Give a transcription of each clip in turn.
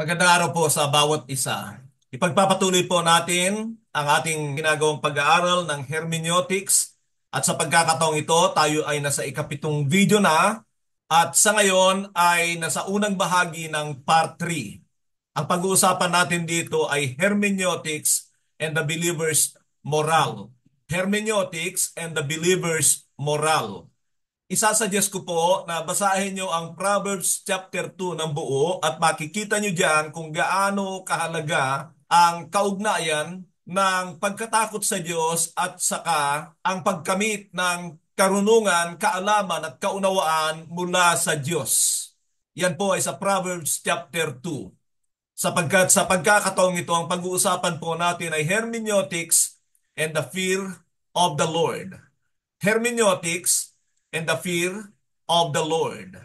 Magandang araw po sa bawat isa. Ipagpapatuloy po natin ang ating ginagawang pag-aaral ng hermeneutics at sa pagkakataong ito tayo ay nasa ikapitong video na at sa ngayon ay nasa unang bahagi ng part 3. Ang pag-uusapan natin dito ay hermeneutics and the believer's moral. Hermeneutics and the believer's moral isasuggest ko po na basahin nyo ang Proverbs chapter 2 ng buo at makikita nyo dyan kung gaano kahalaga ang kaugnayan ng pagkatakot sa Diyos at saka ang pagkamit ng karunungan, kaalaman at kaunawaan mula sa Diyos. Yan po ay sa Proverbs chapter 2. Sapagkat sa pagkakataong ito, ang pag-uusapan po natin ay hermeneutics and the fear of the Lord. Hermeneutics and the fear of the Lord.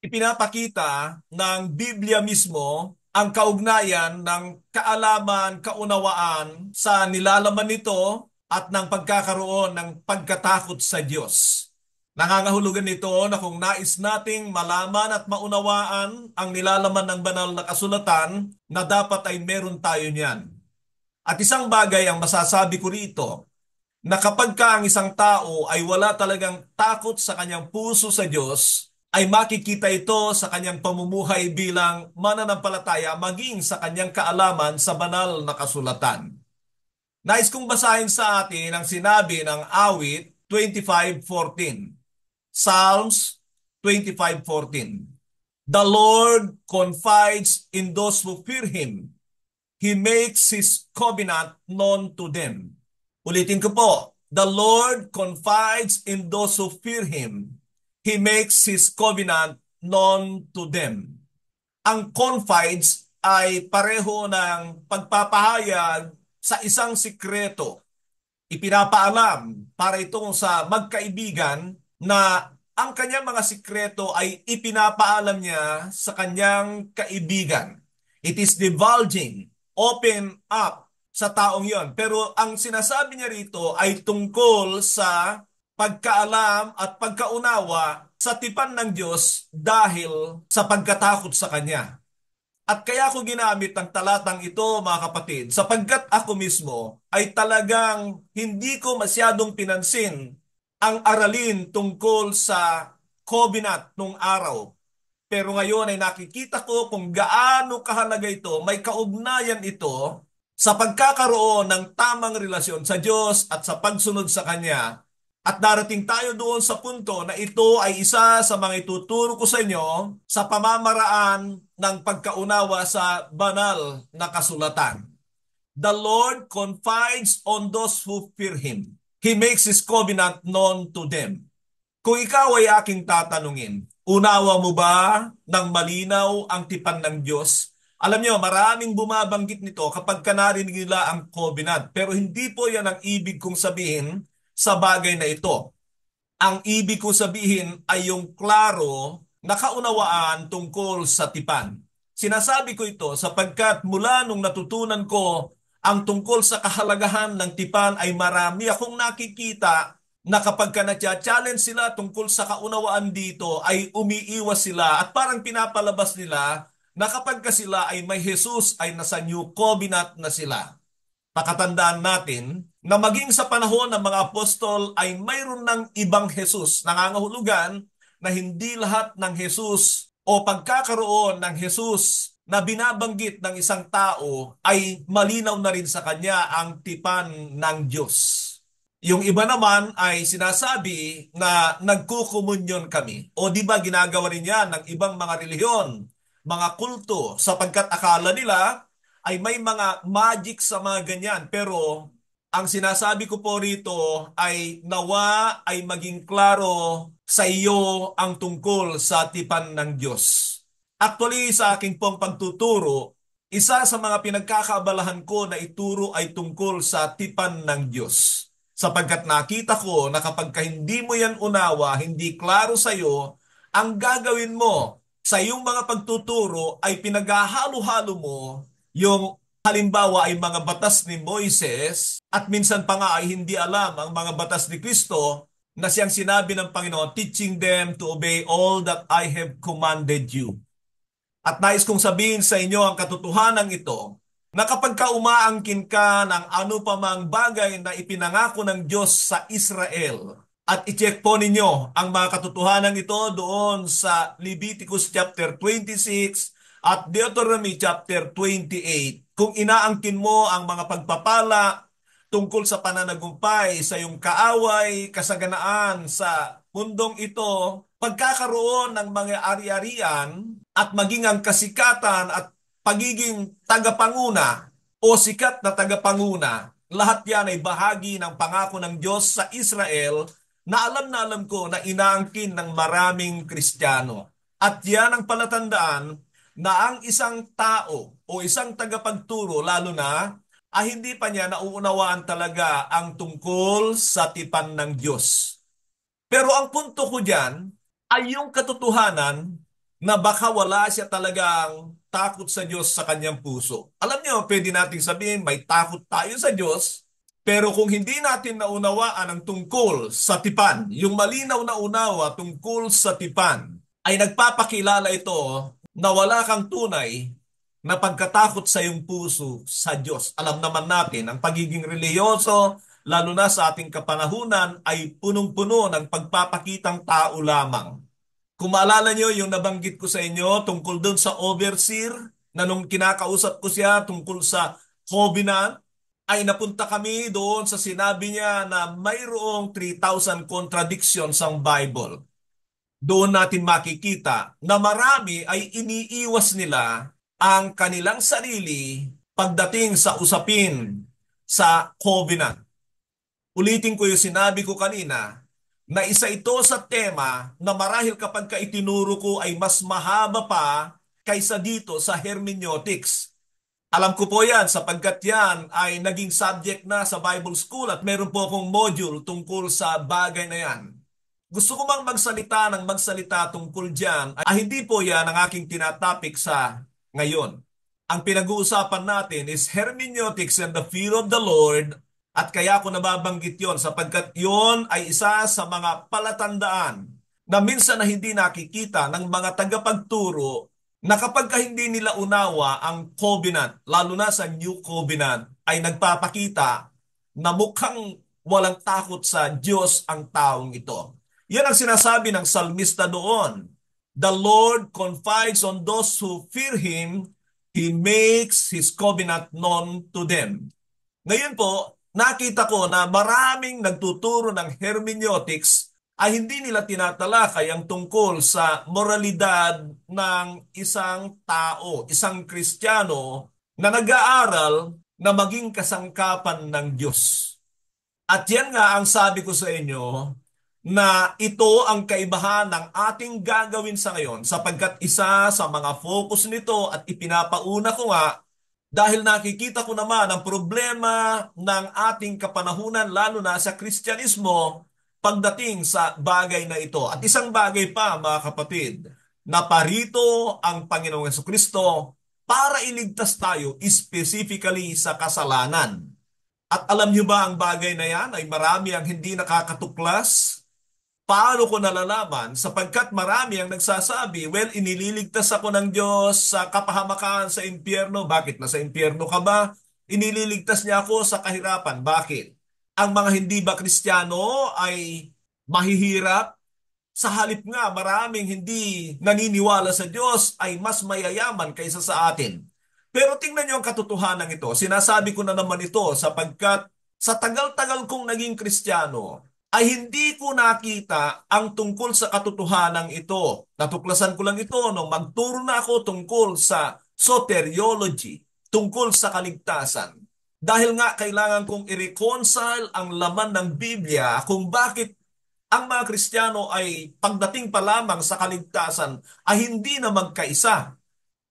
Ipinapakita ng Biblia mismo ang kaugnayan ng kaalaman, kaunawaan sa nilalaman nito at ng pagkakaroon ng pagkatakot sa Diyos. Nangangahulugan nito na kung nais nating malaman at maunawaan ang nilalaman ng banal na kasulatan na dapat ay meron tayo niyan. At isang bagay ang masasabi ko rito, na kapag ka ang isang tao ay wala talagang takot sa kanyang puso sa Diyos, ay makikita ito sa kanyang pamumuhay bilang mananampalataya maging sa kanyang kaalaman sa banal na kasulatan. Nais kong basahin sa atin ang sinabi ng awit 25.14. Psalms 25.14 The Lord confides in those who fear Him. He makes His covenant known to them. Ulitin ko po, the Lord confides in those who fear Him. He makes His covenant known to them. Ang confides ay pareho ng pagpapahayag sa isang sikreto. Ipinapaalam para itong sa magkaibigan na ang kanyang mga sikreto ay ipinapaalam niya sa kanyang kaibigan. It is divulging, open up sa taong yon. Pero ang sinasabi niya rito ay tungkol sa pagkaalam at pagkaunawa sa tipan ng Diyos dahil sa pagkatakot sa Kanya. At kaya ako ginamit ang talatang ito mga kapatid sapagkat ako mismo ay talagang hindi ko masyadong pinansin ang aralin tungkol sa covenant nung araw. Pero ngayon ay nakikita ko kung gaano kahalaga ito, may kaugnayan ito sa pagkakaroon ng tamang relasyon sa Diyos at sa pagsunod sa Kanya. At darating tayo doon sa punto na ito ay isa sa mga ituturo ko sa inyo sa pamamaraan ng pagkaunawa sa banal na kasulatan. The Lord confides on those who fear Him. He makes His covenant known to them. Kung ikaw ay aking tatanungin, unawa mo ba ng malinaw ang tipan ng Diyos alam niyo, maraming bumabanggit nito kapag ka narinig nila ang covenant. Pero hindi po yan ang ibig kong sabihin sa bagay na ito. Ang ibig kong sabihin ay yung klaro na kaunawaan tungkol sa tipan. Sinasabi ko ito sapagkat mula nung natutunan ko ang tungkol sa kahalagahan ng tipan ay marami akong nakikita na kapag ka challenge sila tungkol sa kaunawaan dito ay umiiwas sila at parang pinapalabas nila na kapag ka sila ay may Jesus ay nasa New Covenant na sila. Pakatandaan natin na maging sa panahon ng mga apostol ay mayroon ng ibang Jesus. Nangangahulugan na hindi lahat ng Jesus o pagkakaroon ng Jesus na binabanggit ng isang tao ay malinaw na rin sa kanya ang tipan ng Diyos. Yung iba naman ay sinasabi na nagkukomunyon kami. O di ba ginagawa rin yan ng ibang mga reliyon mga kulto sapagkat akala nila ay may mga magic sa mga ganyan. Pero ang sinasabi ko po rito ay nawa ay maging klaro sa iyo ang tungkol sa tipan ng Diyos. Actually, sa aking pong pagtuturo, isa sa mga pinagkakaabalahan ko na ituro ay tungkol sa tipan ng Diyos. Sapagkat nakita ko na kapag hindi mo yan unawa, hindi klaro sa iyo, ang gagawin mo sa iyong mga pagtuturo ay pinaghahalo-halo mo yung halimbawa ay mga batas ni Moises at minsan pa nga ay hindi alam ang mga batas ni Kristo na siyang sinabi ng Panginoon, teaching them to obey all that I have commanded you. At nais kong sabihin sa inyo ang katotohanan ito, na kapag ka umaangkin ka ng ano pa mang bagay na ipinangako ng Diyos sa Israel, at i-check po ninyo ang mga katotohanan ito doon sa Leviticus chapter 26 at Deuteronomy chapter 28. Kung inaangkin mo ang mga pagpapala tungkol sa pananagumpay sa iyong kaaway, kasaganaan sa mundong ito, pagkakaroon ng mga ari-arian at maging ang kasikatan at pagiging tagapanguna o sikat na tagapanguna, lahat yan ay bahagi ng pangako ng Diyos sa Israel na alam na alam ko na inaangkin ng maraming Kristiyano. At yan ang palatandaan na ang isang tao o isang tagapagturo lalo na ay ah, hindi pa niya nauunawaan talaga ang tungkol sa tipan ng Diyos. Pero ang punto ko diyan ay yung katotohanan na baka wala siya talagang takot sa Diyos sa kanyang puso. Alam niyo, pwede nating sabihin may takot tayo sa Diyos pero kung hindi natin naunawaan ang tungkol sa tipan, yung malinaw na unawa tungkol sa tipan, ay nagpapakilala ito na wala kang tunay na pagkatakot sa iyong puso sa Diyos. Alam naman natin, ang pagiging reliyoso, lalo na sa ating kapanahunan, ay punong-puno ng pagpapakitang tao lamang. Kung maalala nyo yung nabanggit ko sa inyo tungkol doon sa overseer, na nung kinakausap ko siya tungkol sa covenant, ay napunta kami doon sa sinabi niya na mayroong 3,000 contradictions ang Bible. Doon natin makikita na marami ay iniiwas nila ang kanilang sarili pagdating sa usapin sa covenant. Ulitin ko yung sinabi ko kanina na isa ito sa tema na marahil kapag ka itinuro ko ay mas mahaba pa kaysa dito sa hermeneutics alam ko po yan sapagkat yan ay naging subject na sa Bible School at meron po akong module tungkol sa bagay na yan. Gusto ko mang magsalita ng magsalita tungkol dyan ay ah, hindi po yan ang aking tinatopic sa ngayon. Ang pinag-uusapan natin is hermeneutics and the fear of the Lord at kaya ko nababanggit yon sapagkat yon ay isa sa mga palatandaan na minsan na hindi nakikita ng mga tagapagturo na kapag hindi nila unawa ang covenant, lalo na sa new covenant, ay nagpapakita na mukhang walang takot sa Diyos ang taong ito. Yan ang sinasabi ng salmista doon. The Lord confides on those who fear Him. He makes His covenant known to them. Ngayon po, nakita ko na maraming nagtuturo ng hermeneutics ay hindi nila tinatalakay ang tungkol sa moralidad ng isang tao, isang Kristiyano na nag-aaral na maging kasangkapan ng Diyos. At yan nga ang sabi ko sa inyo na ito ang kaibahan ng ating gagawin sa ngayon sapagkat isa sa mga focus nito at ipinapauna ko nga dahil nakikita ko naman ang problema ng ating kapanahunan lalo na sa Kristyanismo pagdating sa bagay na ito. At isang bagay pa mga kapatid, na parito ang Panginoong Yeso Kristo para iligtas tayo specifically sa kasalanan. At alam niyo ba ang bagay na yan ay marami ang hindi nakakatuklas? Paano ko nalalaman? Sapagkat marami ang nagsasabi, well, inililigtas ako ng Diyos sa kapahamakan sa impyerno. Bakit? Nasa impyerno ka ba? Inililigtas niya ako sa kahirapan. Bakit? ang mga hindi ba Kristiyano ay mahihirap. Sa halip nga, maraming hindi naniniwala sa Diyos ay mas mayayaman kaysa sa atin. Pero tingnan niyo ang katotohanan ito. Sinasabi ko na naman ito sapagkat sa tagal-tagal kong naging Kristiyano, ay hindi ko nakita ang tungkol sa katotohanan ito. Natuklasan ko lang ito nung magturo na ako tungkol sa soteriology, tungkol sa kaligtasan. Dahil nga kailangan kong i-reconcile ang laman ng Biblia kung bakit ang mga Kristiyano ay pagdating pa lamang sa kaligtasan ay hindi na magkaisa.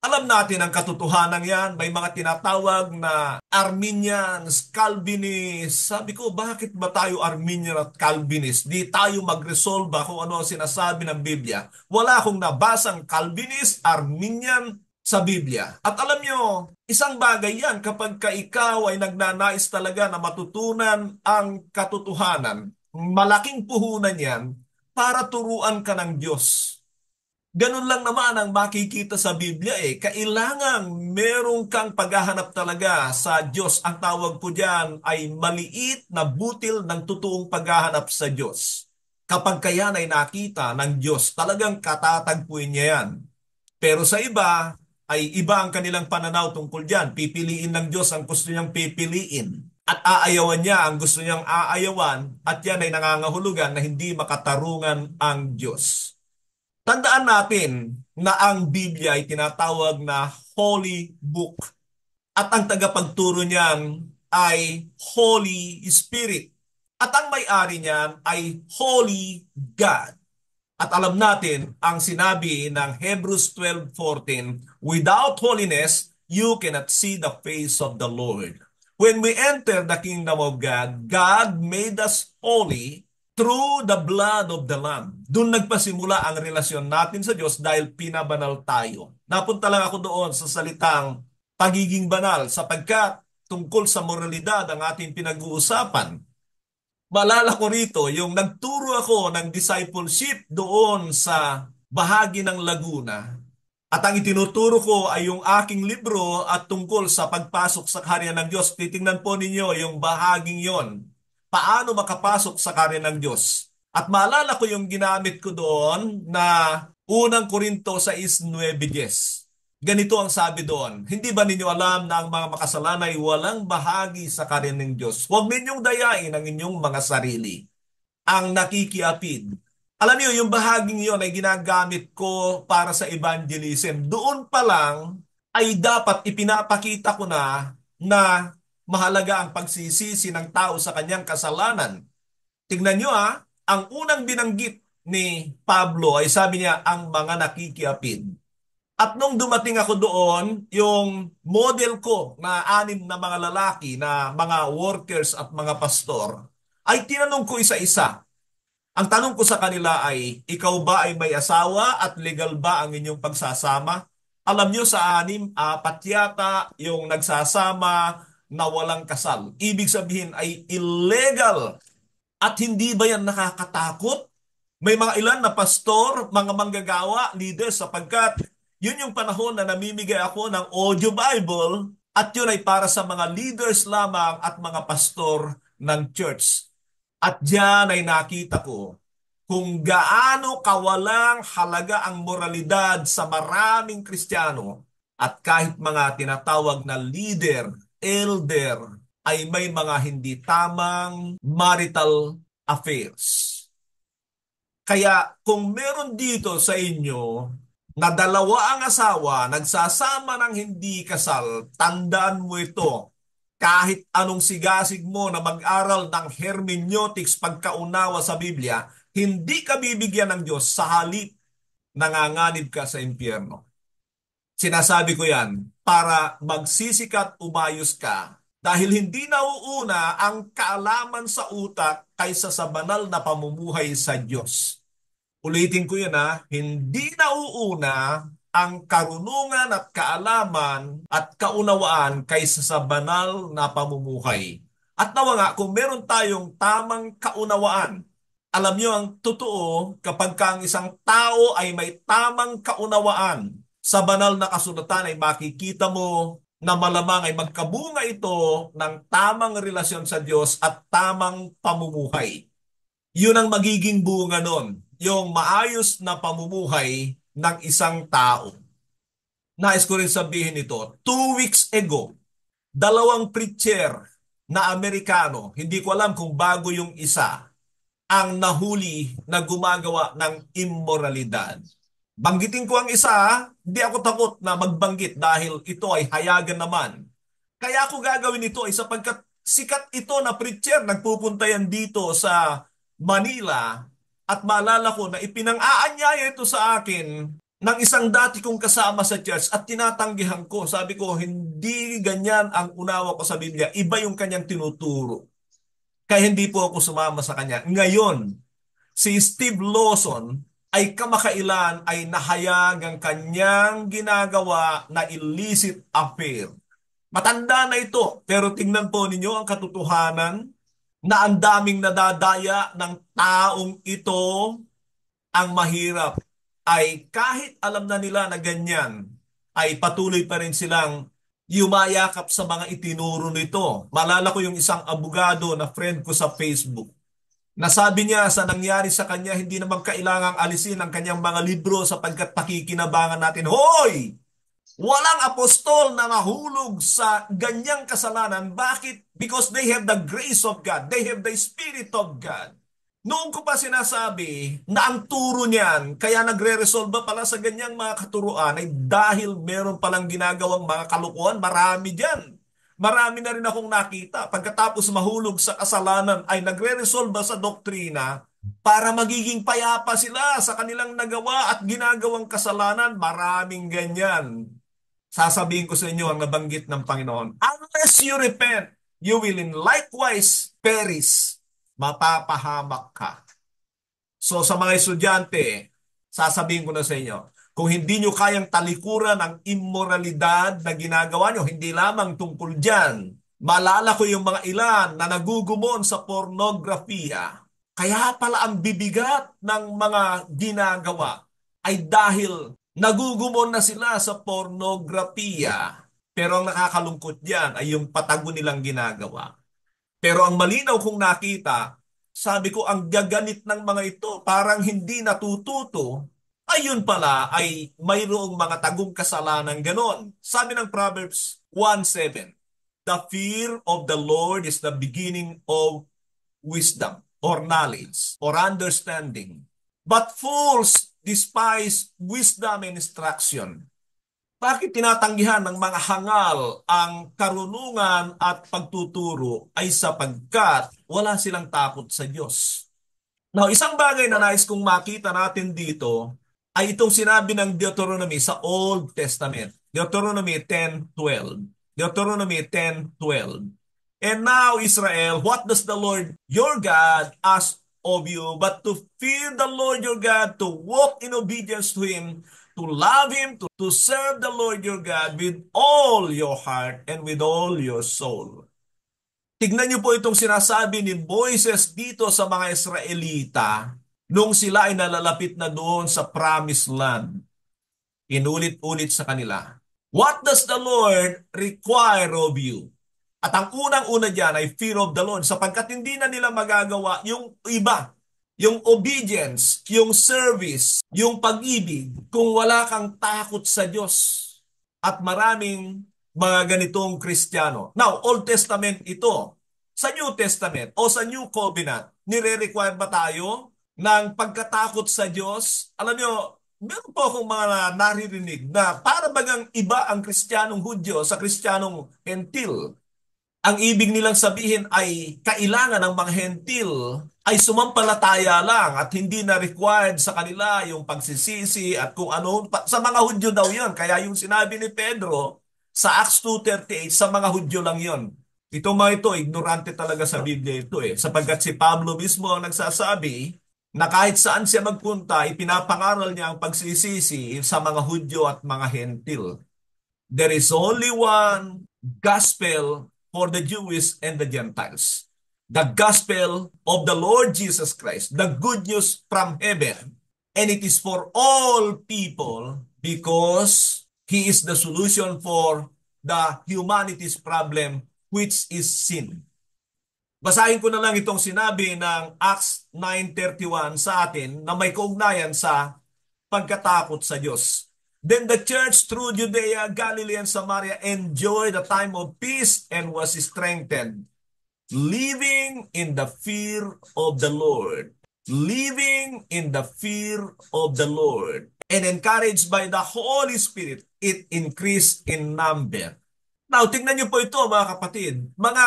Alam natin ang katotohanan yan. May mga tinatawag na Arminians, Calvinists. Sabi ko, bakit ba tayo Arminian at Calvinist? Di tayo mag magresolba kung ano ang sinasabi ng Biblia. Wala akong nabasang Calvinist, Arminian, sa Biblia. At alam nyo, isang bagay yan kapag ka ikaw ay nagnanais talaga na matutunan ang katotohanan, malaking puhunan yan para turuan ka ng Diyos. Ganun lang naman ang makikita sa Biblia eh. Kailangan merong kang paghahanap talaga sa Diyos. Ang tawag po dyan ay maliit na butil ng totoong paghahanap sa Diyos. Kapag kaya ay nakita ng Diyos, talagang katatagpuin niya yan. Pero sa iba, ay iba ang kanilang pananaw tungkol diyan. Pipiliin ng Diyos ang gusto niyang pipiliin at aayawan niya ang gusto niyang aayawan at yan ay nangangahulugan na hindi makatarungan ang Diyos. Tandaan natin na ang Biblia ay tinatawag na Holy Book at ang tagapagturo niyan ay Holy Spirit at ang may-ari niyan ay Holy God. At alam natin ang sinabi ng Hebrews 12:14, without holiness you cannot see the face of the Lord. When we enter the kingdom of God, God made us holy through the blood of the Lamb. Doon nagpasimula ang relasyon natin sa Diyos dahil pinabanal tayo. Napunta lang ako doon sa salitang pagiging banal sapagkat tungkol sa moralidad ang ating pinag-uusapan. Malala ko rito, yung nagturo ako ng discipleship doon sa bahagi ng Laguna. At ang itinuturo ko ay yung aking libro at tungkol sa pagpasok sa karya ng Diyos. Titingnan po ninyo yung bahaging yon. Paano makapasok sa karya ng Diyos? At maalala ko yung ginamit ko doon na unang Korinto 6.9. Ganito ang sabi doon, hindi ba ninyo alam na ang mga makasalan ay walang bahagi sa karin ng Diyos? Huwag ninyong dayain ang inyong mga sarili, ang nakikiapid. Alam niyo, yung bahaging yon ay ginagamit ko para sa evangelism. Doon pa lang ay dapat ipinapakita ko na na mahalaga ang pagsisisi ng tao sa kanyang kasalanan. Tingnan niyo ah, ang unang binanggit ni Pablo ay sabi niya, ang mga nakikiapid. At nung dumating ako doon, yung model ko na anim na mga lalaki na mga workers at mga pastor, ay tinanong ko isa-isa. Ang tanong ko sa kanila ay, ikaw ba ay may asawa at legal ba ang inyong pagsasama? Alam nyo sa anim, apat yata yung nagsasama na walang kasal. Ibig sabihin ay illegal. At hindi ba yan nakakatakot? May mga ilan na pastor, mga manggagawa, leaders sapagkat yun yung panahon na namimigay ako ng audio Bible at yun ay para sa mga leaders lamang at mga pastor ng church. At diyan ay nakita ko kung gaano kawalang halaga ang moralidad sa maraming Kristiyano at kahit mga tinatawag na leader, elder, ay may mga hindi tamang marital affairs. Kaya kung meron dito sa inyo na dalawa ang asawa nagsasama ng hindi kasal, tandaan mo ito. Kahit anong sigasig mo na mag-aral ng hermeneutics pagkaunawa sa Biblia, hindi ka bibigyan ng Diyos sa halip nanganganib ka sa impyerno. Sinasabi ko yan para magsisikat umayos ka dahil hindi nauuna ang kaalaman sa utak kaysa sa banal na pamumuhay sa Diyos. Ulitin ko yun ha, hindi nauuna ang karunungan at kaalaman at kaunawaan kaysa sa banal na pamumuhay. At nawa nga, kung meron tayong tamang kaunawaan, alam nyo ang totoo kapag ka ang isang tao ay may tamang kaunawaan sa banal na kasunatan ay makikita mo na malamang ay magkabunga ito ng tamang relasyon sa Diyos at tamang pamumuhay. Yun ang magiging bunga noon yung maayos na pamumuhay ng isang tao. Nais ko rin sabihin ito, two weeks ago, dalawang preacher na Amerikano, hindi ko alam kung bago yung isa, ang nahuli na gumagawa ng immoralidad. Banggitin ko ang isa, hindi ako takot na magbanggit dahil ito ay hayagan naman. Kaya ako gagawin ito ay sapagkat sikat ito na preacher, nagpupunta yan dito sa Manila at maalala ko na ipinang-aanyaya ito sa akin ng isang dati kong kasama sa church at tinatanggihan ko. Sabi ko, hindi ganyan ang unawa ko sa Biblia. Iba yung kanyang tinuturo. Kaya hindi po ako sumama sa kanya. Ngayon, si Steve Lawson ay kamakailan ay nahayag ang kanyang ginagawa na illicit affair. Matanda na ito, pero tingnan po ninyo ang katotohanan na ang daming nadadaya ng taong ito, ang mahirap ay kahit alam na nila na ganyan, ay patuloy pa rin silang yumayakap sa mga itinuro nito. Malala ko yung isang abogado na friend ko sa Facebook. Nasabi niya sa nangyari sa kanya, hindi naman kailangang alisin ang kanyang mga libro sapagkat pakikinabangan natin, Hoy! Walang apostol na nahulog sa ganyang kasalanan. Bakit? Because they have the grace of God. They have the Spirit of God. Noong ko pa sinasabi na ang turo niyan, kaya nagre-resolve pala sa ganyang mga katuruan ay dahil meron palang ginagawang mga kalukuhan, marami diyan. Marami na rin akong nakita. Pagkatapos mahulog sa kasalanan ay nagre-resolve sa doktrina para magiging payapa sila sa kanilang nagawa at ginagawang kasalanan. Maraming ganyan sasabihin ko sa inyo ang nabanggit ng Panginoon. Unless you repent, you will in likewise perish. Mapapahamak ka. So sa mga estudyante, sasabihin ko na sa inyo, kung hindi nyo kayang talikuran ang immoralidad na ginagawa nyo, hindi lamang tungkol dyan. Malala ko yung mga ilan na nagugumon sa pornografiya. Kaya pala ang bibigat ng mga ginagawa ay dahil Nagugumon na sila sa pornografiya. Pero ang nakakalungkot diyan ay yung patago nilang ginagawa. Pero ang malinaw kong nakita, sabi ko ang gaganit ng mga ito, parang hindi natututo. Ayun pala ay mayroong mga tagong kasalanan ganon. Sabi ng Proverbs 1.7, The fear of the Lord is the beginning of wisdom or knowledge or understanding. But fools despise wisdom and instruction. Bakit tinatanggihan ng mga hangal ang karunungan at pagtuturo ay sapagkat wala silang takot sa Diyos. Now, isang bagay na nais kong makita natin dito ay itong sinabi ng Deuteronomy sa Old Testament. Deuteronomy 10.12 Deuteronomy 10.12 And now, Israel, what does the Lord your God ask of you, but to fear the Lord your God, to walk in obedience to Him, to love Him, to, to serve the Lord your God with all your heart and with all your soul. Tignan niyo po itong sinasabi ni Moises dito sa mga Israelita nung sila ay nalalapit na doon sa promised land. Inulit-ulit sa kanila. What does the Lord require of you? At ang unang-una diyan ay fear of the Lord sapagkat hindi na nila magagawa yung iba, yung obedience, yung service, yung pag-ibig kung wala kang takot sa Diyos. At maraming mga ganitong Kristiyano. Now, Old Testament ito. Sa New Testament o sa New Covenant, nire-require ba tayo ng pagkatakot sa Diyos? Alam nyo, meron po akong mga naririnig na para bagang iba ang Kristiyanong Hudyo sa Kristiyanong Hentil ang ibig nilang sabihin ay kailangan ng mga hentil ay sumampalataya lang at hindi na required sa kanila yung pagsisisi at kung ano. Sa mga Hudyo daw yun. Kaya yung sinabi ni Pedro sa Acts 2.38, sa mga Hudyo lang yon Ito mga ito, ignorante talaga sa Biblia ito eh. Sapagkat si Pablo mismo ang nagsasabi na kahit saan siya magpunta, ipinapangaral niya ang pagsisisi sa mga Hudyo at mga Hentil. There is only one gospel for the Jews and the Gentiles. The gospel of the Lord Jesus Christ, the good news from heaven, and it is for all people because He is the solution for the humanity's problem which is sin. Basahin ko na lang itong sinabi ng Acts 9.31 sa atin na may kaugnayan sa pagkatakot sa Diyos. Then the church through Judea, Galilee, and Samaria enjoyed a time of peace and was strengthened, living in the fear of the Lord. Living in the fear of the Lord. And encouraged by the Holy Spirit, it increased in number. Now, tingnan niyo po ito mga kapatid. Mga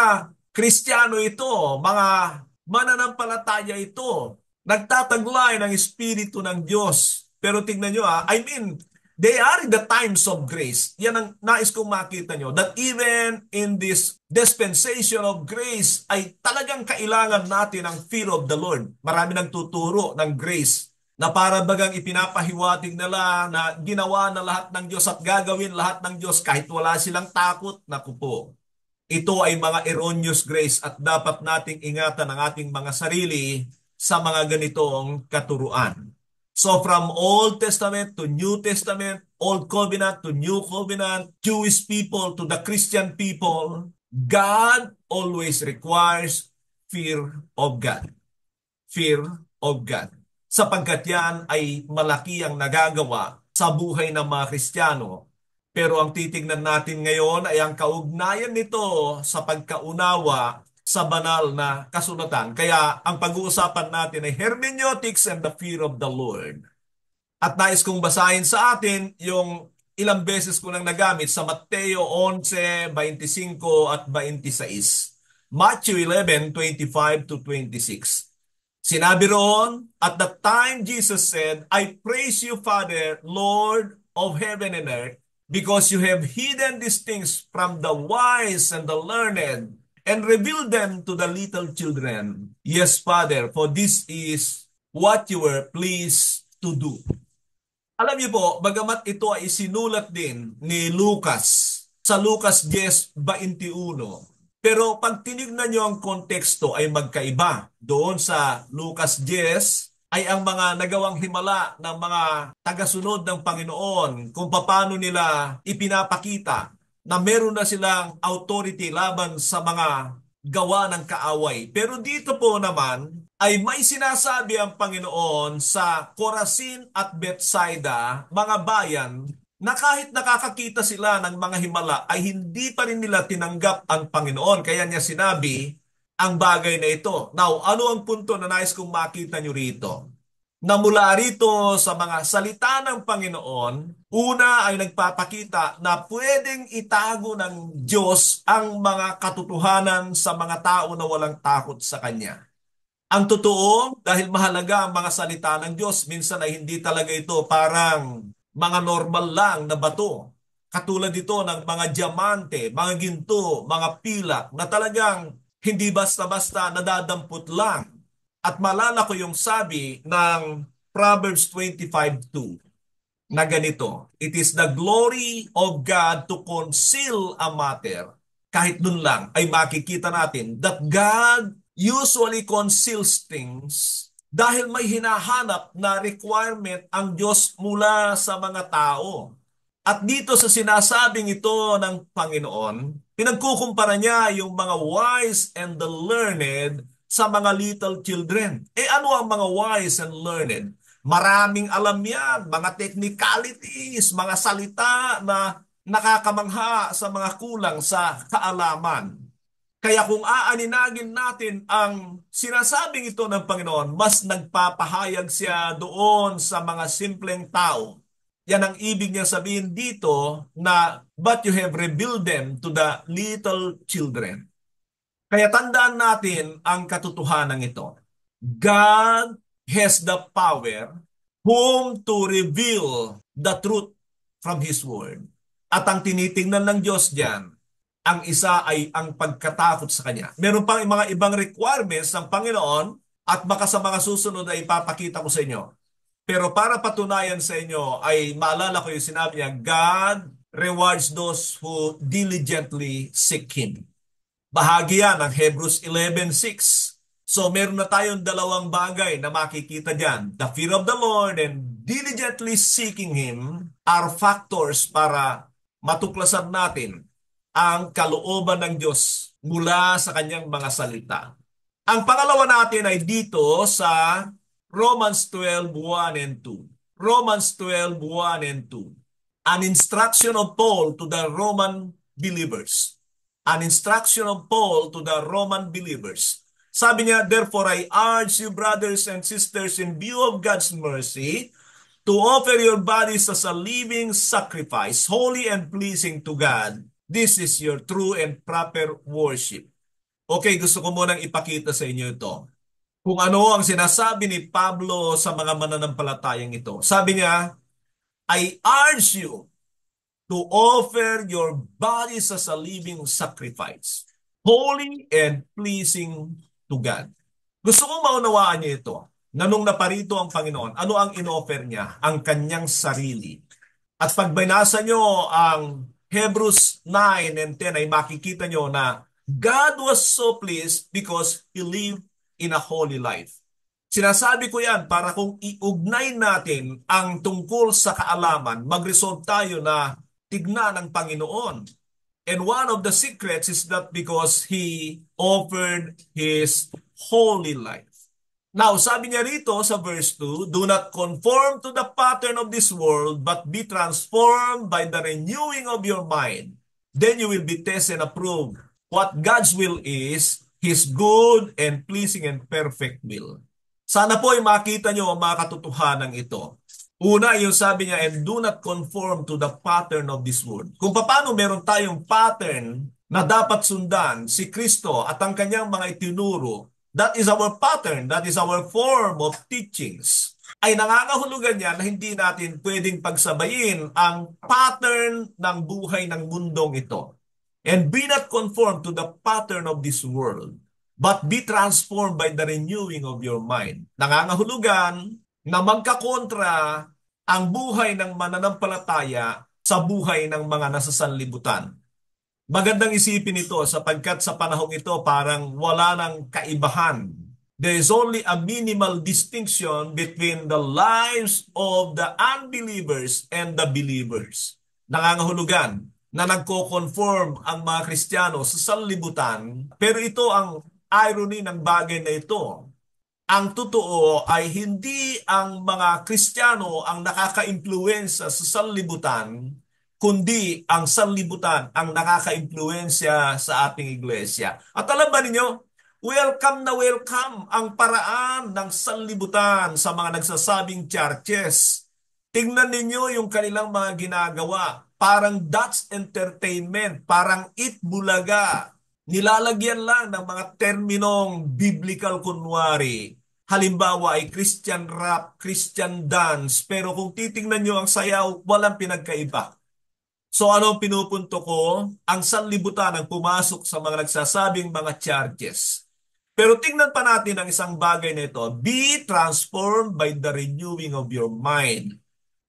Kristiyano ito, mga mananampalataya ito, nagtataglay ng Espiritu ng Diyos. Pero tingnan nyo ah, I mean, They are in the times of grace. Yan ang nais kong makita nyo. That even in this dispensation of grace ay talagang kailangan natin ang fear of the Lord. Marami nang tuturo ng grace na para bagang ipinapahiwatig nila na ginawa na lahat ng Diyos at gagawin lahat ng Diyos kahit wala silang takot. Naku po, ito ay mga erroneous grace at dapat nating ingatan ang ating mga sarili sa mga ganitong katuruan. So from Old Testament to New Testament, Old Covenant to New Covenant, Jewish people to the Christian people, God always requires fear of God. Fear of God. Sapagkat yan ay malaki ang nagagawa sa buhay ng mga Kristiyano. Pero ang titignan natin ngayon ay ang kaugnayan nito sa pagkaunawa sa banal na kasulatan. Kaya ang pag-uusapan natin ay hermeneutics and the fear of the Lord. At nais kong basahin sa atin yung ilang beses ko nang nagamit sa Mateo 11, 25 at 26. Matthew 11, 25 to 26. Sinabi roon, At the time Jesus said, I praise you, Father, Lord of heaven and earth, because you have hidden these things from the wise and the learned and reveal them to the little children. Yes, Father, for this is what you were pleased to do. Alam niyo po, bagamat ito ay sinulat din ni Lucas sa Lucas 10.21, pero pag tinignan niyo ang konteksto ay magkaiba. Doon sa Lucas 10 ay ang mga nagawang himala ng mga tagasunod ng Panginoon kung paano nila ipinapakita na meron na silang authority laban sa mga gawa ng kaaway. Pero dito po naman ay may sinasabi ang Panginoon sa Corazin at Bethsaida, mga bayan, na kahit nakakakita sila ng mga himala ay hindi pa rin nila tinanggap ang Panginoon. Kaya niya sinabi ang bagay na ito. Now, ano ang punto na nais kong makita nyo rito? na mula rito sa mga salita ng Panginoon, una ay nagpapakita na pwedeng itago ng Diyos ang mga katotohanan sa mga tao na walang takot sa Kanya. Ang totoo, dahil mahalaga ang mga salita ng Diyos, minsan ay hindi talaga ito parang mga normal lang na bato. Katulad ito ng mga diamante, mga ginto, mga pilak na talagang hindi basta-basta nadadampot lang at malala ko yung sabi ng Proverbs 25.2 na ganito, It is the glory of God to conceal a matter. Kahit dun lang ay makikita natin that God usually conceals things dahil may hinahanap na requirement ang Diyos mula sa mga tao. At dito sa sinasabing ito ng Panginoon, pinagkukumpara niya yung mga wise and the learned sa mga little children. Eh ano ang mga wise and learned? Maraming alam yan, mga technicalities, mga salita na nakakamangha sa mga kulang sa kaalaman. Kaya kung aaninagin natin ang sinasabing ito ng Panginoon, mas nagpapahayag siya doon sa mga simpleng tao. Yan ang ibig niya sabihin dito na, but you have revealed them to the little children. Kaya tandaan natin ang katotohanan ito. God has the power whom to reveal the truth from His Word. At ang tinitingnan ng Diyos diyan, ang isa ay ang pagkatakot sa Kanya. Meron pang mga ibang requirements ng Panginoon at baka sa mga susunod ay ipapakita ko sa inyo. Pero para patunayan sa inyo ay maalala ko yung sinabi niya, God rewards those who diligently seek Him. Bahagi yan ng Hebrews 11.6. So meron na tayong dalawang bagay na makikita dyan. The fear of the Lord and diligently seeking Him are factors para matuklasan natin ang kalooban ng Diyos mula sa kanyang mga salita. Ang pangalawa natin ay dito sa Romans 12.1 and 2. Romans 12.1 and 2. An instruction of Paul to the Roman believers an instruction of Paul to the Roman believers. Sabi niya, Therefore I urge you brothers and sisters in view of God's mercy to offer your bodies as a living sacrifice, holy and pleasing to God. This is your true and proper worship. Okay, gusto ko munang ipakita sa inyo ito. Kung ano ang sinasabi ni Pablo sa mga mananampalatayang ito. Sabi niya, I urge you to offer your bodies as a living sacrifice, holy and pleasing to God. Gusto ko maunawaan niyo ito, na nung naparito ang Panginoon, ano ang inoffer niya? Ang kanyang sarili. At pag binasa niyo ang Hebrews 9 and 10 ay makikita niyo na God was so pleased because He lived in a holy life. Sinasabi ko yan para kung iugnay natin ang tungkol sa kaalaman, mag magresult tayo na tignan ng Panginoon. And one of the secrets is that because he offered his holy life. Now, sabi niya rito sa verse 2, Do not conform to the pattern of this world, but be transformed by the renewing of your mind. Then you will be tested and approved. What God's will is, His good and pleasing and perfect will. Sana po ay makita niyo ang mga katotohanan ito. Una, yung sabi niya, and do not conform to the pattern of this world. Kung paano meron tayong pattern na dapat sundan si Kristo at ang kanyang mga itinuro, that is our pattern, that is our form of teachings. Ay nangangahulugan niya na hindi natin pwedeng pagsabayin ang pattern ng buhay ng mundong ito. And be not conformed to the pattern of this world, but be transformed by the renewing of your mind. Nangangahulugan na magkakontra ang buhay ng mananampalataya sa buhay ng mga nasa sanlibutan. Magandang isipin ito sapagkat sa panahong ito parang wala ng kaibahan. There is only a minimal distinction between the lives of the unbelievers and the believers. Nangangahulugan na nagko-conform ang mga Kristiyano sa sanlibutan pero ito ang irony ng bagay na ito ang totoo ay hindi ang mga Kristiyano ang nakaka-impluensya sa sanlibutan, kundi ang sanlibutan ang nakaka-impluensya sa ating iglesia. At alam ba ninyo, welcome na welcome ang paraan ng sanlibutan sa mga nagsasabing churches. Tingnan ninyo yung kanilang mga ginagawa. Parang that's entertainment, parang itbulaga. Nilalagyan lang ng mga terminong biblical kunwari halimbawa ay Christian rap, Christian dance, pero kung titingnan nyo ang sayaw, walang pinagkaiba. So ano ang pinupunto ko? Ang sanlibutan ang pumasok sa mga nagsasabing mga charges. Pero tingnan pa natin ang isang bagay na ito. Be transformed by the renewing of your mind.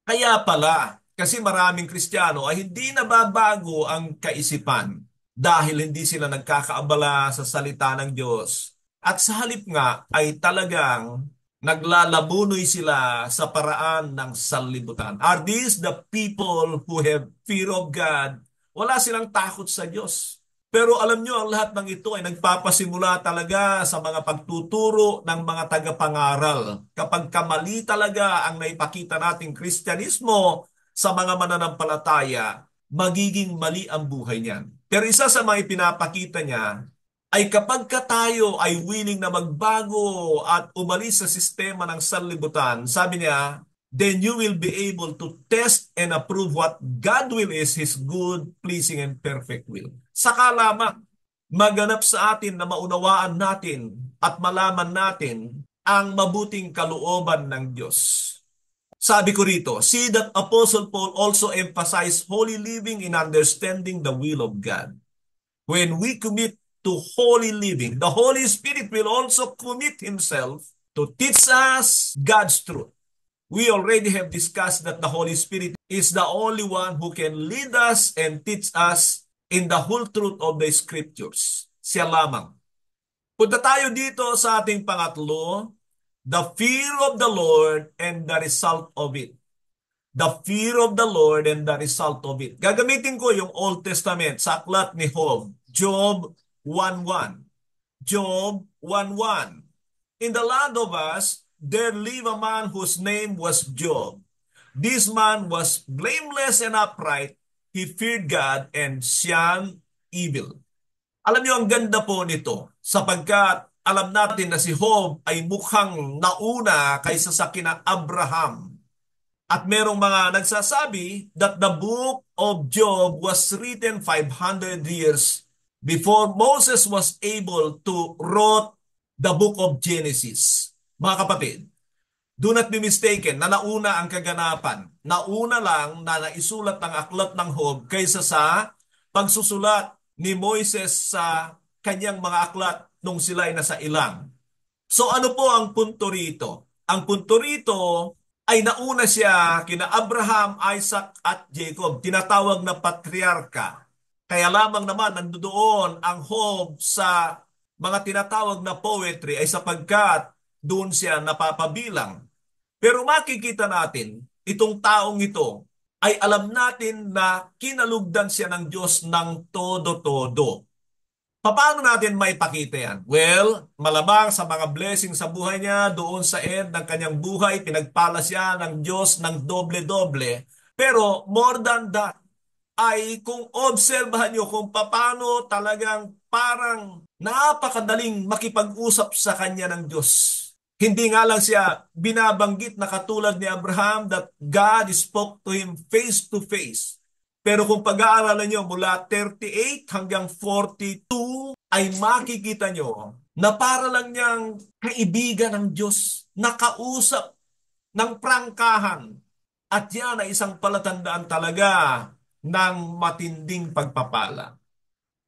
Kaya pala, kasi maraming Kristiyano ay hindi nababago ang kaisipan dahil hindi sila nagkakaabala sa salita ng Diyos at sa halip nga ay talagang naglalabunoy sila sa paraan ng salibutan. Are these the people who have fear of God? Wala silang takot sa Diyos. Pero alam nyo, ang lahat ng ito ay nagpapasimula talaga sa mga pagtuturo ng mga tagapangaral. Kapag kamali talaga ang naipakita nating Kristyanismo sa mga mananampalataya, magiging mali ang buhay niyan. Pero isa sa mga ipinapakita niya ay kapag ka tayo ay willing na magbago at umalis sa sistema ng sanlibutan, sabi niya, then you will be able to test and approve what God will is His good, pleasing, and perfect will. Saka lamang maganap sa atin na maunawaan natin at malaman natin ang mabuting kalooban ng Diyos. Sabi ko rito, see that Apostle Paul also emphasized holy living in understanding the will of God. When we commit to holy living. The Holy Spirit will also commit himself to teach us God's truth. We already have discussed that the Holy Spirit is the only one who can lead us and teach us in the whole truth of the scriptures. Siya lamang. Punta tayo dito sa ating pangatlo, the fear of the Lord and the result of it. The fear of the Lord and the result of it. Gagamitin ko yung Old Testament, sa aklat ni Job, Job 1.1. Job 1.1. In the land of us, there lived a man whose name was Job. This man was blameless and upright. He feared God and shunned evil. Alam niyo, ang ganda po nito sapagkat alam natin na si Job ay mukhang nauna kaysa sa kina Abraham. At merong mga nagsasabi that the book of Job was written 500 years before Moses was able to wrote the book of Genesis. Mga kapatid, do not be mistaken na nauna ang kaganapan. Nauna lang na naisulat ang aklat ng Hob kaysa sa pagsusulat ni Moises sa kanyang mga aklat nung sila ay nasa ilang. So ano po ang punto rito? Ang punto rito ay nauna siya kina Abraham, Isaac at Jacob, tinatawag na patriarka kaya lamang naman nandoon ang hope sa mga tinatawag na poetry ay sapagkat doon siya napapabilang. Pero makikita natin, itong taong ito ay alam natin na kinalugdan siya ng Diyos ng todo-todo. Paano natin maipakita yan? Well, malamang sa mga blessing sa buhay niya, doon sa end ng kanyang buhay, pinagpala siya ng Diyos ng doble-doble. Pero more than that, ay kung obserbahan nyo kung paano talagang parang napakadaling makipag-usap sa kanya ng Diyos. Hindi nga lang siya binabanggit na katulad ni Abraham that God spoke to him face to face. Pero kung pag-aaralan nyo mula 38 hanggang 42 ay makikita nyo na para lang niyang kaibigan ng Diyos, nakausap ng prangkahan. At yan ay isang palatandaan talaga ng matinding pagpapala.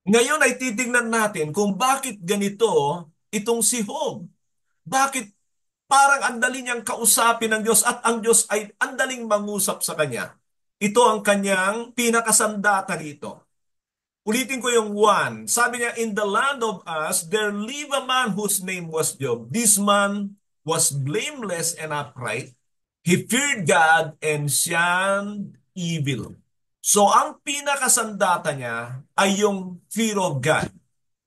Ngayon ay titingnan natin kung bakit ganito itong si Job. Bakit parang andali niyang kausapin ng Diyos at ang Diyos ay andaling mangusap sa kanya. Ito ang kanyang pinakasandata rito. Ulitin ko yung one. Sabi niya, In the land of us, there live a man whose name was Job. This man was blameless and upright. He feared God and shunned evil. So ang pinakasandata niya ay yung fear of God.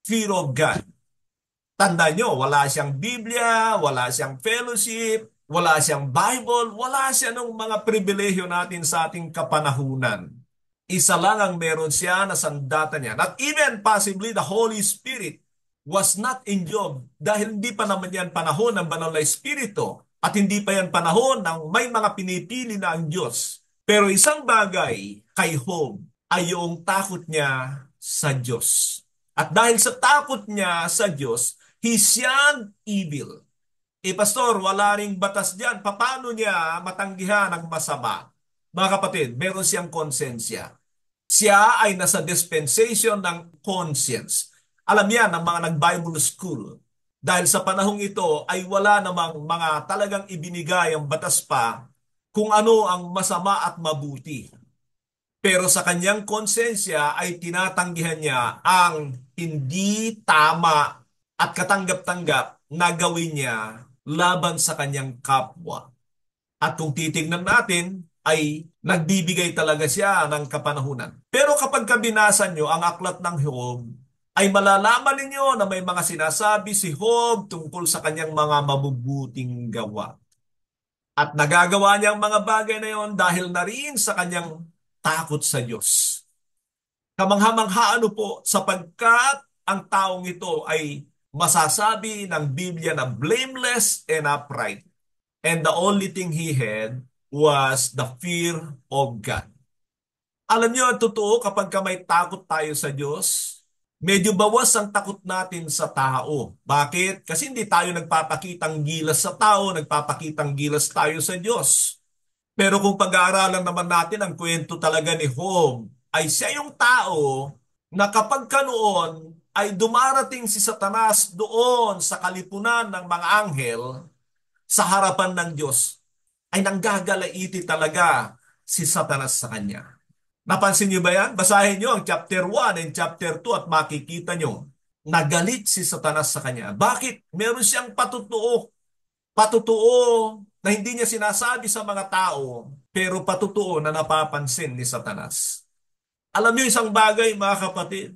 Fear of God. Tanda nyo, wala siyang Biblia, wala siyang fellowship, wala siyang Bible, wala siya ng mga pribilehyo natin sa ating kapanahunan. Isa lang ang meron siya na sandata niya. Not even possibly the Holy Spirit was not in Job dahil hindi pa naman yan panahon ng banal na Espiritu at hindi pa yan panahon ng may mga pinipili na ang Diyos pero isang bagay kay Job ay yung takot niya sa Diyos. At dahil sa takot niya sa Diyos, he shunned evil. Eh pastor, wala ring batas diyan. Paano niya matanggihan ang masama? Mga kapatid, meron siyang konsensya. Siya ay nasa dispensation ng conscience. Alam yan ng mga nag-Bible school. Dahil sa panahong ito ay wala namang mga talagang ibinigay ang batas pa kung ano ang masama at mabuti. Pero sa kanyang konsensya ay tinatanggihan niya ang hindi tama at katanggap-tanggap na gawin niya laban sa kanyang kapwa. At kung titignan natin, ay nagbibigay talaga siya ng kapanahunan. Pero kapag kabinasan nyo ang aklat ng Job, ay malalaman ninyo na may mga sinasabi si Job tungkol sa kanyang mga mabubuting gawa. At nagagawa niya ang mga bagay na yon dahil na rin sa kanyang takot sa Diyos. Kamangha-mangha ano po sapagkat ang taong ito ay masasabi ng Biblia na blameless and upright. And the only thing he had was the fear of God. Alam niyo, totoo kapag ka may takot tayo sa Diyos, medyo bawas ang takot natin sa tao. Bakit? Kasi hindi tayo nagpapakitang gilas sa tao, nagpapakitang gilas tayo sa Diyos. Pero kung pag-aaralan naman natin ang kwento talaga ni Home, ay siya yung tao na kapag kanoon ay dumarating si Satanas doon sa kalipunan ng mga anghel sa harapan ng Diyos, ay nanggagalaiti talaga si Satanas sa kanya. Napansin niyo ba yan? Basahin niyo ang chapter 1 and chapter 2 at makikita niyo nagalit si Satanas sa kanya. Bakit? Meron siyang patutuo. Patutuo na hindi niya sinasabi sa mga tao, pero patutuo na napapansin ni Satanas. Alam niyo isang bagay mga kapatid,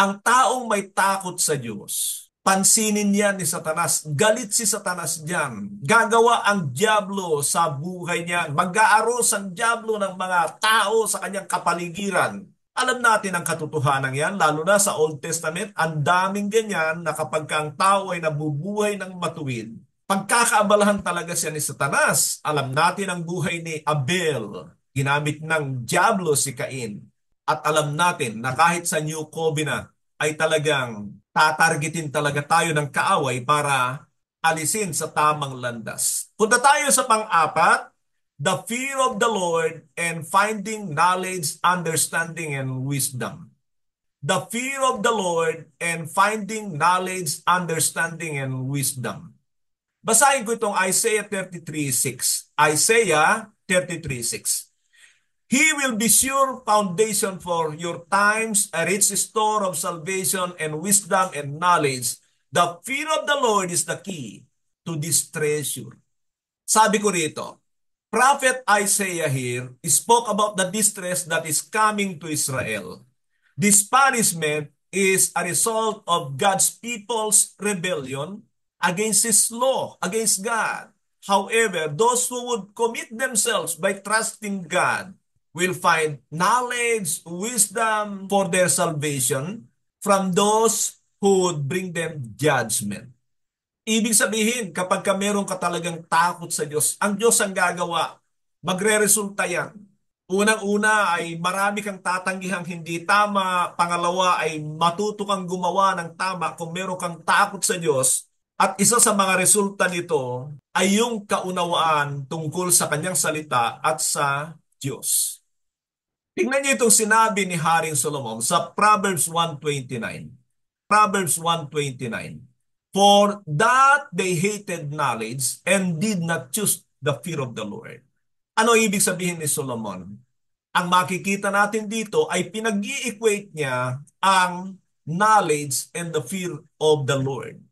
ang taong may takot sa Diyos, Pansinin yan ni Satanas. Galit si Satanas diyan. Gagawa ang Diablo sa buhay niya. Mag-aaros ang Diablo ng mga tao sa kanyang kapaligiran. Alam natin ang katotohanan yan, lalo na sa Old Testament, ang daming ganyan na kapag ang tao ay nabubuhay ng matuwid, pagkakaabalahan talaga siya ni Satanas. Alam natin ang buhay ni Abel, ginamit ng Diablo si Cain. At alam natin na kahit sa New Covenant, ay talagang tatargetin talaga tayo ng kaaway para alisin sa tamang landas. Punta tayo sa pang-apat, the fear of the Lord and finding knowledge, understanding, and wisdom. The fear of the Lord and finding knowledge, understanding, and wisdom. Basahin ko itong Isaiah 33.6. Isaiah 33.6. He will be sure foundation for your times, a rich store of salvation and wisdom and knowledge. The fear of the Lord is the key to this treasure. Sabi ko rito, Prophet Isaiah here spoke about the distress that is coming to Israel. This punishment is a result of God's people's rebellion against His law, against God. However, those who would commit themselves by trusting God will find knowledge, wisdom for their salvation from those who would bring them judgment. Ibig sabihin, kapag ka meron ka talagang takot sa Diyos, ang Diyos ang gagawa. Magre-resulta yan. Unang-una ay marami kang tatanggihang hindi tama. Pangalawa ay matuto kang gumawa ng tama kung meron kang takot sa Diyos. At isa sa mga resulta nito ay yung kaunawaan tungkol sa kanyang salita at sa Diyos. Tingnan niyo itong sinabi ni Haring Solomon sa Proverbs 129. Proverbs 129. For that they hated knowledge and did not choose the fear of the Lord. Ano ibig sabihin ni Solomon? Ang makikita natin dito ay pinag-i-equate niya ang knowledge and the fear of the Lord.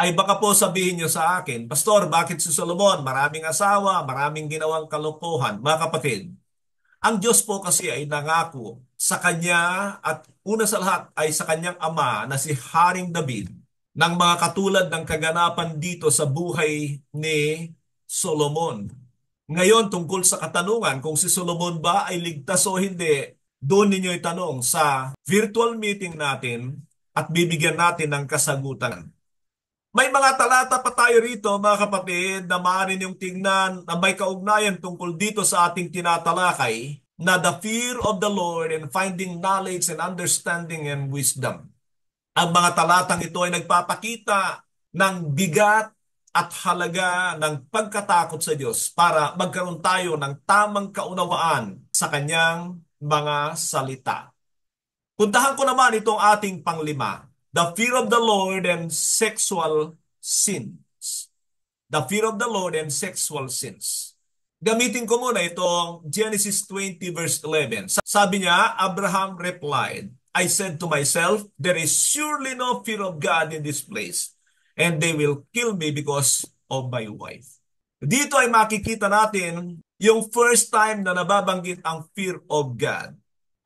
Ay baka po sabihin niyo sa akin, Pastor, bakit si Solomon maraming asawa, maraming ginawang kalokohan? Mga kapatid, ang Diyos po kasi ay nangako sa kanya at una sa lahat ay sa kanyang ama na si Haring David ng mga katulad ng kaganapan dito sa buhay ni Solomon. Ngayon tungkol sa katanungan kung si Solomon ba ay ligtas o hindi, doon ninyo itanong sa virtual meeting natin at bibigyan natin ng kasagutan. May mga talata pa tayo rito mga kapatid na maaari yung tingnan na may kaugnayan tungkol dito sa ating tinatalakay na the fear of the Lord and finding knowledge and understanding and wisdom. Ang mga talatang ito ay nagpapakita ng bigat at halaga ng pagkatakot sa Diyos para magkaroon tayo ng tamang kaunawaan sa kanyang mga salita. Puntahan ko naman itong ating panglima, the fear of the Lord and sexual sins. The fear of the Lord and sexual sins. Gamitin ko muna itong Genesis 20 verse 11. Sabi niya, Abraham replied, I said to myself, there is surely no fear of God in this place, and they will kill me because of my wife. Dito ay makikita natin yung first time na nababanggit ang fear of God.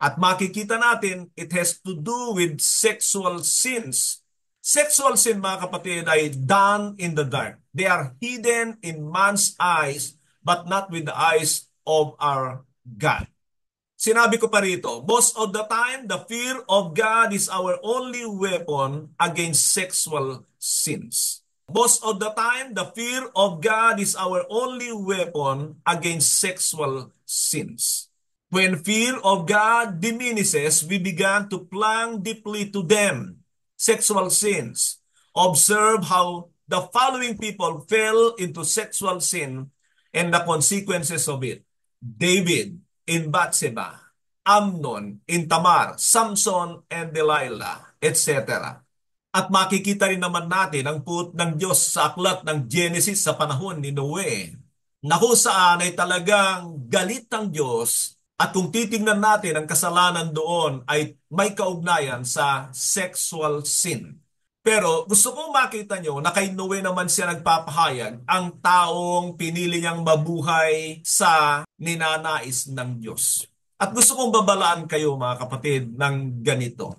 At makikita natin, it has to do with sexual sins. Sexual sin, mga kapatid, ay done in the dark. They are hidden in man's eyes, but not with the eyes of our God. Sinabi ko pa rito, most of the time, the fear of God is our only weapon against sexual sins. Most of the time, the fear of God is our only weapon against sexual sins. When fear of God diminishes, we began to plunge deeply to them, sexual sins. Observe how the following people fell into sexual sin and the consequences of it. David in Bathsheba, Amnon in Tamar, Samson and Delilah, etc. At makikita rin naman natin ang puot ng Diyos sa aklat ng Genesis sa panahon ni Noe na kung saan ay talagang galit ang Diyos at kung titingnan natin ang kasalanan doon ay may kaugnayan sa sexual sin. Pero gusto ko makita nyo na kay Noe naman siya nagpapahayag ang taong pinili niyang mabuhay sa ninanais ng Diyos. At gusto kong babalaan kayo mga kapatid ng ganito.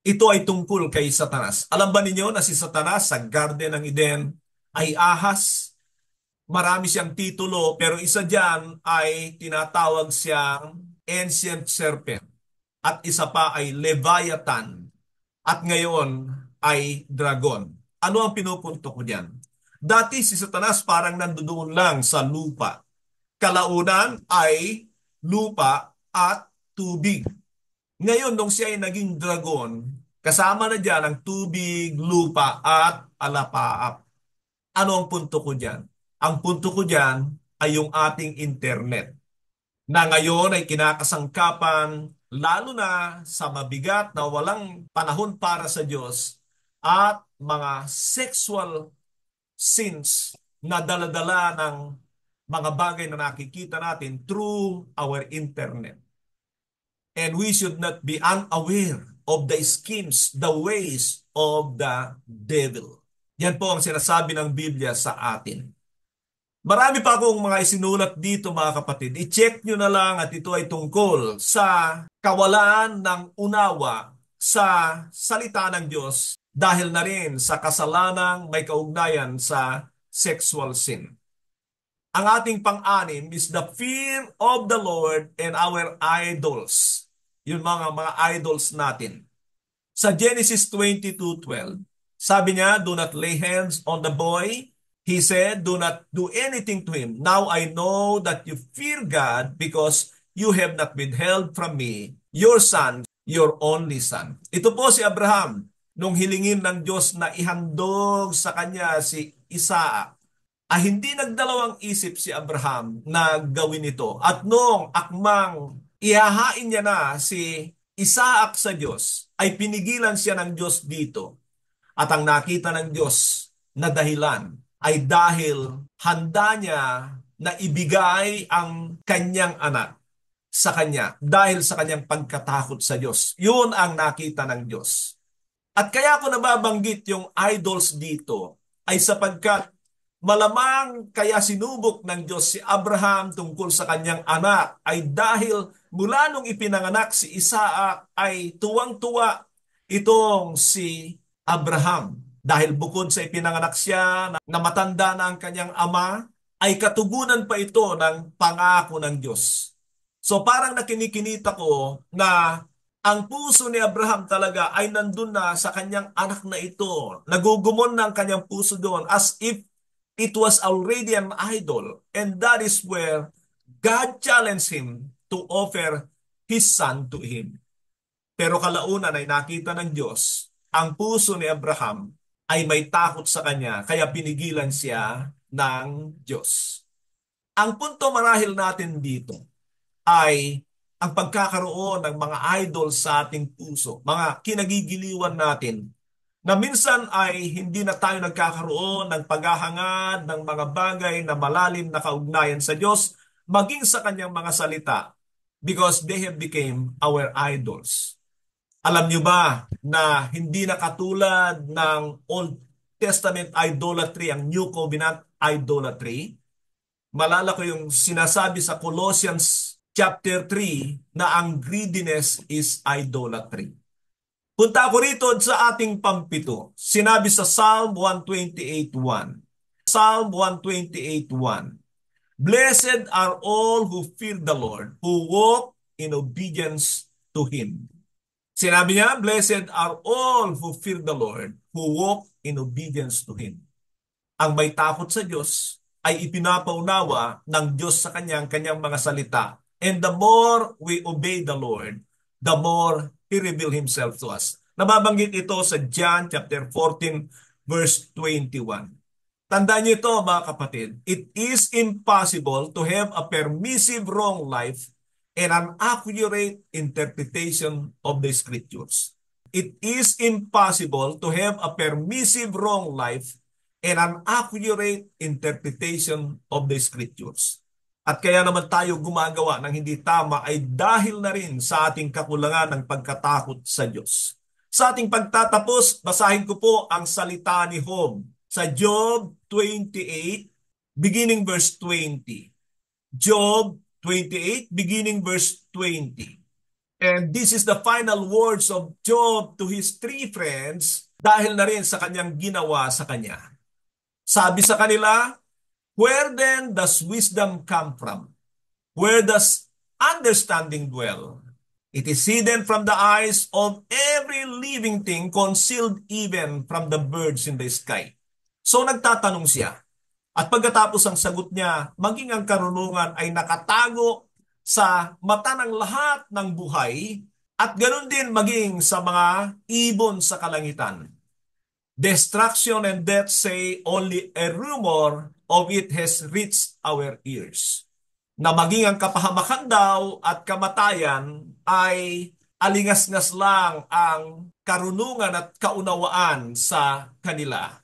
Ito ay tungkol kay Satanas. Alam ba ninyo na si Satanas sa Garden ng Eden ay ahas marami siyang titulo pero isa diyan ay tinatawag siyang Ancient Serpent at isa pa ay Leviathan at ngayon ay Dragon. Ano ang pinupunto ko diyan? Dati si Satanas parang nandoon lang sa lupa. Kalaunan ay lupa at tubig. Ngayon, nung siya ay naging dragon, kasama na diyan ang tubig, lupa at alapaap. Ano ang punto ko diyan ang punto ko dyan ay yung ating internet na ngayon ay kinakasangkapan lalo na sa mabigat na walang panahon para sa Diyos at mga sexual sins na daladala ng mga bagay na nakikita natin through our internet. And we should not be unaware of the schemes, the ways of the devil. Yan po ang sinasabi ng Biblia sa atin. Marami pa akong mga isinulat dito mga kapatid. I-check nyo na lang at ito ay tungkol sa kawalaan ng unawa sa salita ng Diyos dahil na rin sa kasalanang may kaugnayan sa sexual sin. Ang ating pang-anim is the fear of the Lord and our idols. Yun mga mga idols natin. Sa Genesis 22:12, sabi niya, do not lay hands on the boy He said, do not do anything to him. Now I know that you fear God because you have not withheld from me your son, your only son. Ito po si Abraham nung hilingin ng Diyos na ihandog sa kanya si Isaac. Ah, hindi nagdalawang isip si Abraham na gawin ito. At nung akmang ihahain niya na si Isaac sa Diyos, ay pinigilan siya ng Diyos dito. At ang nakita ng Diyos na dahilan ay dahil handa niya na ibigay ang kanyang anak sa kanya dahil sa kanyang pagkatakot sa Diyos. Yun ang nakita ng Diyos. At kaya ko nababanggit yung idols dito ay sapagkat malamang kaya sinubok ng Diyos si Abraham tungkol sa kanyang anak ay dahil mula nung ipinanganak si Isaac ay tuwang-tuwa itong si Abraham dahil bukod sa ipinanganak siya na matanda na ang kanyang ama, ay katugunan pa ito ng pangako ng Diyos. So parang nakinikinita ko na ang puso ni Abraham talaga ay nandun na sa kanyang anak na ito. Nagugumon na ang kanyang puso doon as if it was already an idol. And that is where God challenged him to offer his son to him. Pero kalaunan ay nakita ng Diyos ang puso ni Abraham ay may takot sa kanya, kaya pinigilan siya ng Diyos. Ang punto marahil natin dito ay ang pagkakaroon ng mga idol sa ating puso, mga kinagigiliwan natin na minsan ay hindi na tayo nagkakaroon ng paghahangad ng mga bagay na malalim na kaugnayan sa Diyos maging sa kanyang mga salita because they have became our idols. Alam niyo ba na hindi na katulad ng Old Testament idolatry, ang New Covenant idolatry? Malala ko yung sinasabi sa Colossians chapter 3 na ang greediness is idolatry. Punta ako rito sa ating pampito. Sinabi sa Psalm 128.1. Psalm 128.1 Blessed are all who fear the Lord, who walk in obedience to Him. Sinabi niya, Blessed are all who fear the Lord, who walk in obedience to Him. Ang may takot sa Diyos ay ipinapaunawa ng Diyos sa kanyang kanyang mga salita. And the more we obey the Lord, the more He reveal Himself to us. Nababanggit ito sa John chapter 14 verse 21. Tandaan niyo ito mga kapatid, it is impossible to have a permissive wrong life and an accurate interpretation of the scriptures. It is impossible to have a permissive wrong life and an accurate interpretation of the scriptures. At kaya naman tayo gumagawa ng hindi tama ay dahil na rin sa ating kakulangan ng pagkatakot sa Diyos. Sa ating pagtatapos, basahin ko po ang salita ni Job sa Job 28, beginning verse 20. Job 28, beginning verse 20. And this is the final words of Job to his three friends dahil na rin sa kanyang ginawa sa kanya. Sabi sa kanila, Where then does wisdom come from? Where does understanding dwell? It is hidden from the eyes of every living thing, concealed even from the birds in the sky. So nagtatanong siya, at pagkatapos ang sagot niya, maging ang karunungan ay nakatago sa mata ng lahat ng buhay at ganun din maging sa mga ibon sa kalangitan. Destruction and death say only a rumor of it has reached our ears. Na maging ang kapahamakan daw at kamatayan ay alingas-ngas lang ang karunungan at kaunawaan sa kanila.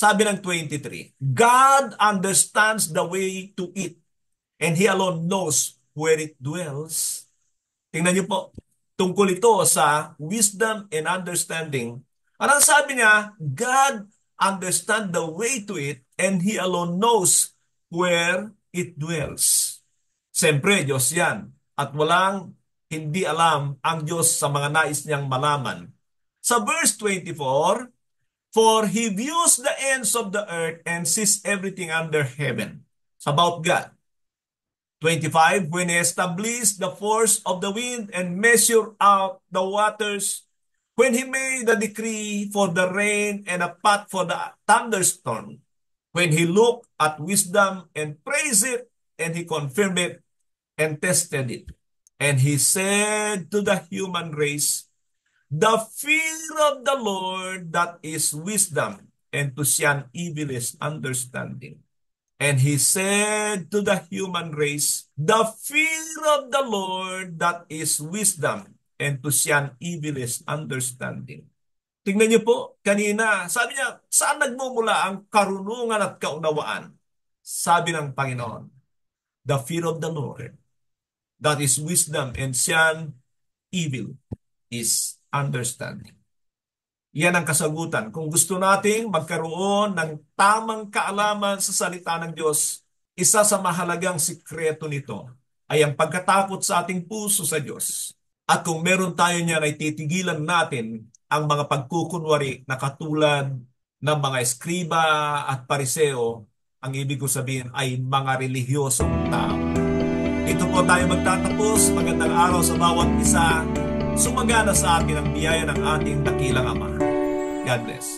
Sabi ng 23, God understands the way to it and He alone knows where it dwells. Tingnan niyo po, tungkol ito sa wisdom and understanding. At ang sabi niya? God understand the way to it and He alone knows where it dwells. Siyempre, Diyos yan. At walang hindi alam ang Diyos sa mga nais niyang malaman. Sa verse 24, For he views the ends of the earth and sees everything under heaven. It's about God. 25, when he established the force of the wind and measured out the waters, when he made the decree for the rain and a path for the thunderstorm, when he looked at wisdom and praised it, and he confirmed it and tested it. And he said to the human race, The fear of the Lord that is wisdom, and to shun evil is understanding. And he said to the human race, The fear of the Lord that is wisdom, and to shun evil is understanding. Tingnan niyo po, kanina, sabi niya, saan nagmumula ang karunungan at kaunawaan? Sabi ng Panginoon, The fear of the Lord, that is wisdom, and shun evil is understanding. Yan ang kasagutan. Kung gusto nating magkaroon ng tamang kaalaman sa salita ng Diyos, isa sa mahalagang sikreto nito ay ang pagkatakot sa ating puso sa Diyos. At kung meron tayo niyan ay titigilan natin ang mga pagkukunwari na katulad ng mga eskriba at pariseo, ang ibig ko sabihin ay mga relihiyosong tao. Ito po tayo magtatapos. Magandang araw sa bawat isa. Sumagana sa atin ang biyaya ng ating dakilang Ama. God bless.